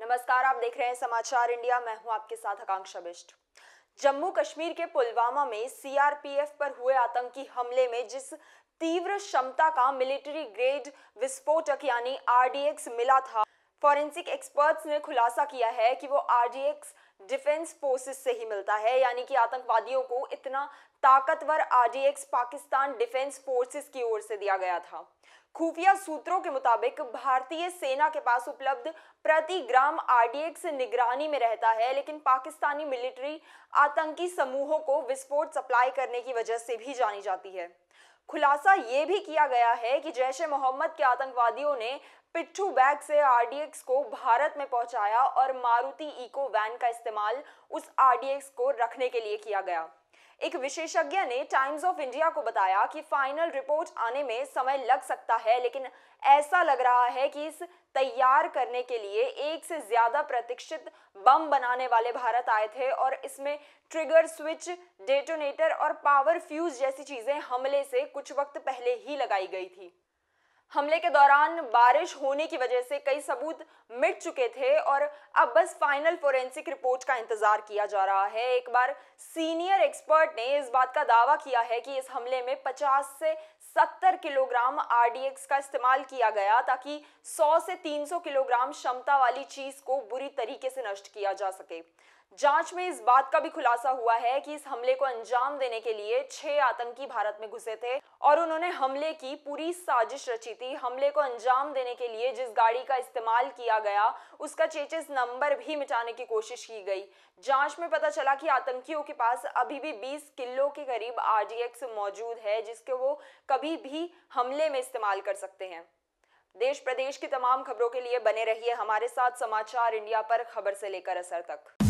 नमस्कार आप देख रहे हैं समाचार इंडिया मैं हूं आपके साथ आकांक्षा बिष्ट जम्मू कश्मीर के पुलवामा में सीआरपीएफ पर हुए आतंकी हमले में जिस तीव्र क्षमता का मिलिट्री ग्रेड विस्फोटक यानी आरडीएक्स मिला था फॉरेंसिक एक्सपर्ट्स ने खुलासा किया है कि वो आरडीएक्स डिफेंस फोर्सेस से ही मिलता है यानी कि आतंकवादियों को इतना ताकतवर आरडीएक्स पाकिस्तान डिफेंस फोर्सेस की ओर से दिया गया था खुफिया सूत्रों के मुताबिक भारतीय सेना के पास उपलब्ध प्रति ग्राम आरडीएक्स निगरानी में रहता है लेकिन पाकिस्तानी मिलिट्री आतंकी समूहों को विस्फोट सप्लाई करने की वजह से भी जानी जाती है खुलासा ये भी किया गया है कि जैश ए मोहम्मद के आतंकवादियों ने पिट्ठू बैग से आरडीएक्स को भारत में पहुंचाया और मारुति इको वैन का इस्तेमाल उस आरडीएक्स को रखने के लिए किया गया एक विशेषज्ञ ने टाइम्स ऑफ इंडिया को बताया कि फाइनल रिपोर्ट आने में समय लग सकता है लेकिन ऐसा लग रहा है कि इस तैयार करने के लिए एक से ज्यादा प्रतीक्षित बम बनाने वाले भारत आए थे और इसमें ट्रिगर स्विच डेटोनेटर और पावर फ्यूज जैसी चीजें हमले से कुछ वक्त पहले ही लगाई गई थी हमले के दौरान बारिश होने की वजह से कई सबूत मिट चुके थे और अब बस फाइनल फोरेंसिक रिपोर्ट का इंतजार किया जा रहा है एक बार सीनियर एक्सपर्ट ने इस बात का दावा किया है कि इस हमले में 50 से 70 किलोग्राम आरडीएक्स का इस्तेमाल किया गया ताकि 100 से 300 किलोग्राम क्षमता वाली चीज को बुरी तरीके से नष्ट किया जा सके जांच में इस बात का भी खुलासा हुआ है कि इस हमले को अंजाम देने के लिए छह आतंकी भारत में घुसे थे और उन्होंने हमले की पूरी साजिश रची जीती हमले को अंजाम देने के लिए जिस गाड़ी का इस्तेमाल किया गया उसका चेचिस नंबर भी मिटाने की कोशिश की गई जांच में पता चला कि आतंकियों के पास अभी भी 20 किलो के करीब आरडीएक्स मौजूद है जिसके वो कभी भी हमले में इस्तेमाल कर सकते हैं देश प्रदेश की तमाम खबरों के लिए बने रहिए हमारे साथ समाचार इंडिया पर खबर से लेकर असर तक